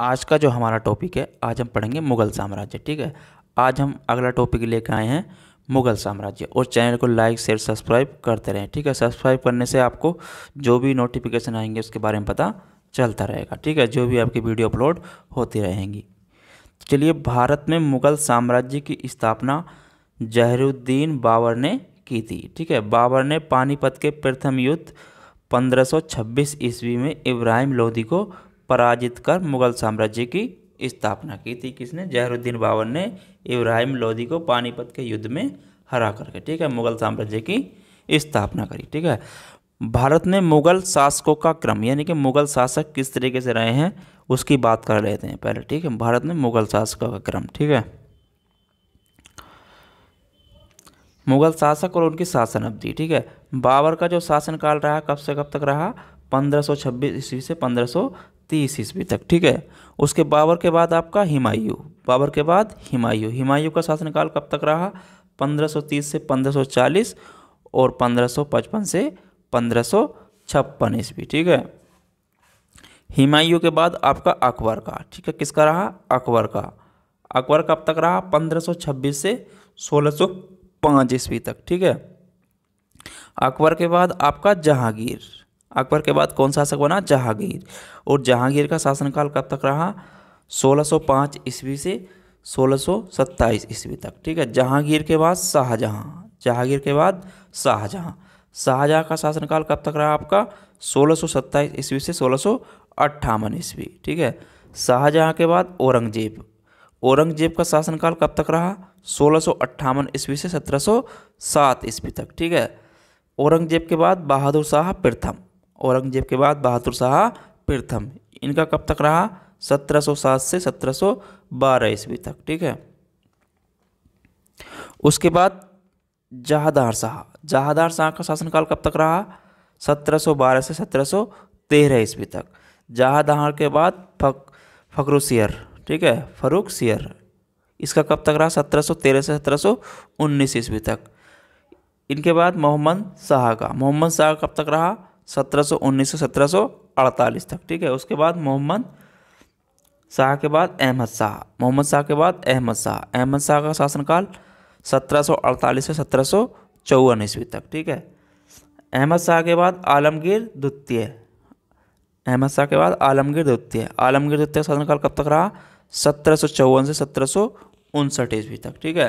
आज का जो हमारा टॉपिक है आज हम पढ़ेंगे मुगल साम्राज्य ठीक है आज हम अगला टॉपिक लेकर आए हैं मुगल साम्राज्य और चैनल को लाइक शेयर सब्सक्राइब करते रहें ठीक है सब्सक्राइब करने से आपको जो भी नोटिफिकेशन आएंगे उसके बारे में पता चलता रहेगा ठीक है जो भी आपकी वीडियो अपलोड होती रहेंगी तो चलिए भारत में मुगल साम्राज्य की स्थापना जहरुद्दीन बाबर ने की थी ठीक है बाबर ने पानीपत के प्रथम युद्ध 1526 ईस्वी में इब्राहिम लोधी को पराजित कर मुगल साम्राज्य की स्थापना की थी किसने जहरुद्दीन बाबर ने इब्राहिम लोधी को पानीपत के युद्ध में हरा करके ठीक है मुगल साम्राज्य की स्थापना करी ठीक है भारत में मुगल शासकों का क्रम यानी कि मुगल शासक किस तरीके से रहे हैं उसकी बात कर लेते हैं पहले ठीक है भारत में मुगल शासकों का क्रम ठीक है मुगल शासक और उनकी शासन अवधि ठीक है बाबर का जो शासनकाल रहा कब से कब तक रहा 1526 ईस्वी से सौ तीस ईस्वी तक ठीक है उसके बाबर के बाद आपका हिमायू बाबर के बाद हिमायू हिमायू का शासनकाल कब तक रहा 1530 से 1540 और 1555 से 1556 ईस्वी ठीक है हिमायू के बाद आपका अकबर का ठीक है किसका रहा अकबर का अकबर कब तक रहा 1526 से 1605 ईस्वी तक ठीक है अकबर के बाद आपका जहांगीर अकबर के बाद कौन शासक बना जहांगीर और जहांगीर का शासनकाल कब तक रहा 1605 ईस्वी से 1627 ईस्वी तक ठीक है जहांगीर के बाद शाहजहां जहांगीर के बाद शाहजहां शाहजहां का शासनकाल कब तक रहा आपका 1627 ईस्वी से सोलह ईस्वी ठीक है शाहजहां के बाद औरंगजेब औरंगजेब का शासनकाल कब तक रहा सोलह ईस्वी से 1707 ईस्वी तक ठीक है औरंगजेब के बाद बहादुर शाह प्रथम औरंगजेब के बाद बहादुर शाह प्रथम इनका कब तक रहा 1707 से 1712 ईस्वी तक ठीक है उसके बाद जहादार शाह जहादार शाह का शासनकाल कब तक रहा 1712 से 1713 ईस्वी तक जहादार के बाद फक फकरुसियर ठीक है फरूख सियर इसका कब तक रहा 1713 से 1719 ईस्वी तक इनके बाद मोहम्मद शाह का मोहम्मद शाह कब तक रहा सत्रह से 1748 तक ठीक है उसके बाद मोहम्मद शाह के बाद अहमद शाह मोहम्मद शाह के बाद अहमद शाह अहमद शाह का शासनकाल 1748 से सत्रह सौ चौवन ईस्वी तक ठीक है अहमद शाह के बाद आलमगीर द्वितीय अहमद शाह के बाद आलमगीर द्वितीय आलमगीर द्वितीय का शासनकाल कब तक रहा सत्रह सौ चौवन से सत्रह सौ उनसठ ईस्वी तक ठीक है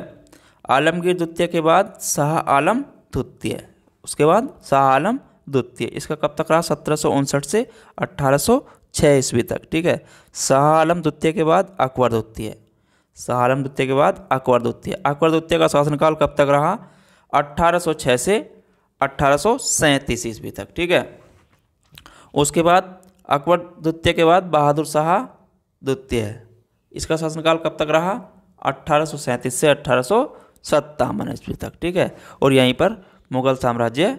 आलमगीर द्वितीय के बाद शाह आलम द्वितीय उसके बाद शाह आलम द्वितीय इसका कब तक रहा सत्रह से अट्ठारह ईस्वी तक ठीक है शाह आलम द्वितीय के बाद अकबर द्वितीय शाह आलम द्वितीय के बाद अकबर द्वितीय अकबर द्वितीय का शासनकाल कब तक रहा 1806 से अट्ठारह ईस्वी तक ठीक है उसके बाद अकबर द्वितीय के बाद बहादुर शाह द्वितीय है इसका शासनकाल कब तक रहा अट्ठारह से अट्ठारह ईस्वी तक ठीक है और यहीं पर मुगल साम्राज्य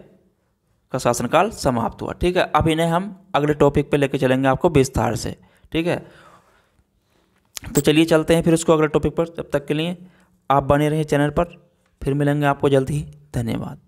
का शासनकाल समाप्त हुआ ठीक है अब इन्हें हम अगले टॉपिक पे लेके चलेंगे आपको विस्तार से ठीक है तो चलिए चलते हैं फिर उसको अगले टॉपिक पर तब तक के लिए आप बने रहिए चैनल पर फिर मिलेंगे आपको जल्द ही धन्यवाद